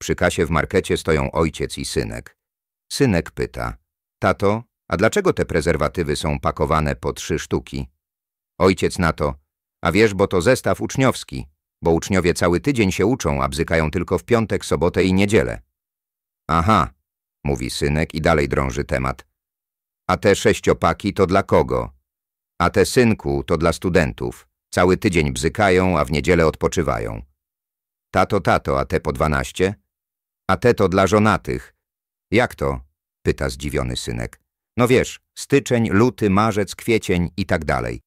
Przy kasie w markecie stoją ojciec i synek. Synek pyta, tato, a dlaczego te prezerwatywy są pakowane po trzy sztuki? Ojciec na to, a wiesz, bo to zestaw uczniowski, bo uczniowie cały tydzień się uczą, a bzykają tylko w piątek, sobotę i niedzielę. Aha, mówi synek i dalej drąży temat. A te sześciopaki to dla kogo? A te synku to dla studentów. Cały tydzień bzykają, a w niedzielę odpoczywają. Tato, tato, a te po dwanaście? A te to dla żonatych. Jak to? pyta zdziwiony synek. No wiesz, styczeń, luty, marzec, kwiecień i tak dalej.